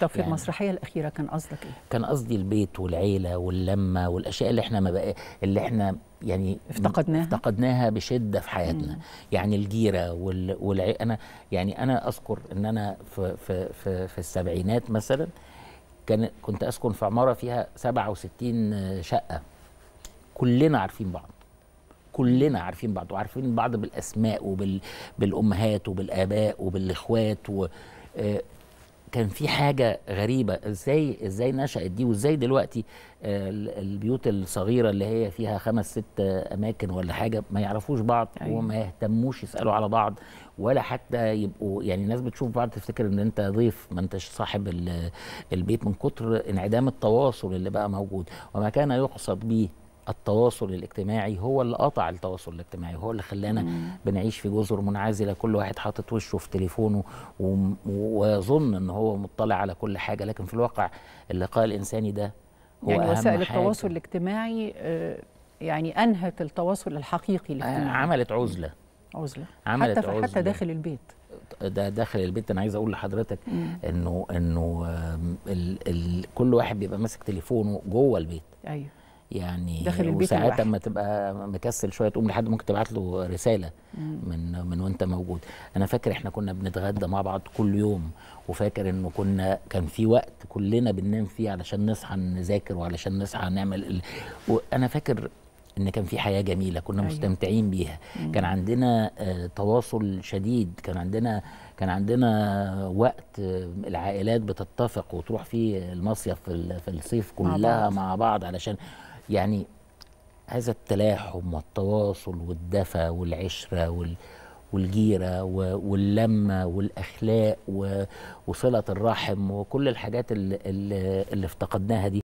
طب في يعني المسرحيه الاخيره كان قصدك ايه؟ كان قصدي البيت والعيله واللمه والاشياء اللي احنا ما بقى اللي احنا يعني افتقدناها افتقدناها بشده في حياتنا مم. يعني الجيره وال... والع... انا يعني انا اذكر ان انا في في في, في السبعينات مثلا كان كنت اسكن في عماره فيها 67 شقه كلنا عارفين بعض كلنا عارفين بعض وعارفين بعض بالاسماء وبالامهات وبالاباء وبالاخوات و... آه، كان في حاجه غريبه ازاي ازاي نشات دي وازاي دلوقتي آه، البيوت الصغيره اللي هي فيها خمس ست اماكن ولا حاجه ما يعرفوش بعض أيوة. وما يهتموش يسالوا على بعض ولا حتى يبقوا يعني الناس بتشوف بعض تفتكر ان انت ضيف ما انتش صاحب البيت من كتر انعدام التواصل اللي بقى موجود وما كان يقصد به التواصل الاجتماعي هو اللي قطع التواصل الاجتماعي هو اللي خلانا بنعيش في جزر منعزله كل واحد حاطط وشه في تليفونه ويظن ان هو مطلع على كل حاجه لكن في الواقع اللقاء الانساني ده هو يعني أهم وسائل حاجة. التواصل الاجتماعي آه، يعني انهت التواصل الحقيقي آه، الاجتماعي عملت عزله عزله عملت حتى عزلة. حتى داخل البيت ده داخل البيت انا عايز اقول لحضرتك انه انه كل واحد بيبقى ماسك تليفونه جوه البيت ايوه يعني داخل البيت وساعات لما تبقى مكسل شويه تقوم لحد ممكن تبعت له رساله مم. من من وانت موجود انا فاكر احنا كنا بنتغدى مع بعض كل يوم وفاكر انه كنا كان في وقت كلنا بننام فيه علشان نصحى نذاكر وعلشان نصحى نعمل ال... وانا فاكر ان كان في حياه جميله كنا أيوة. مستمتعين بيها مم. كان عندنا آه، تواصل شديد كان عندنا كان عندنا وقت آه، العائلات بتتفق وتروح فيه المصيف في, في الصيف كلها مع بعض, مع بعض علشان يعني هذا التلاحم والتواصل والدفى والعشرة وال والجيرة واللمة والأخلاق وصلة الرحم وكل الحاجات اللي, اللي افتقدناها دي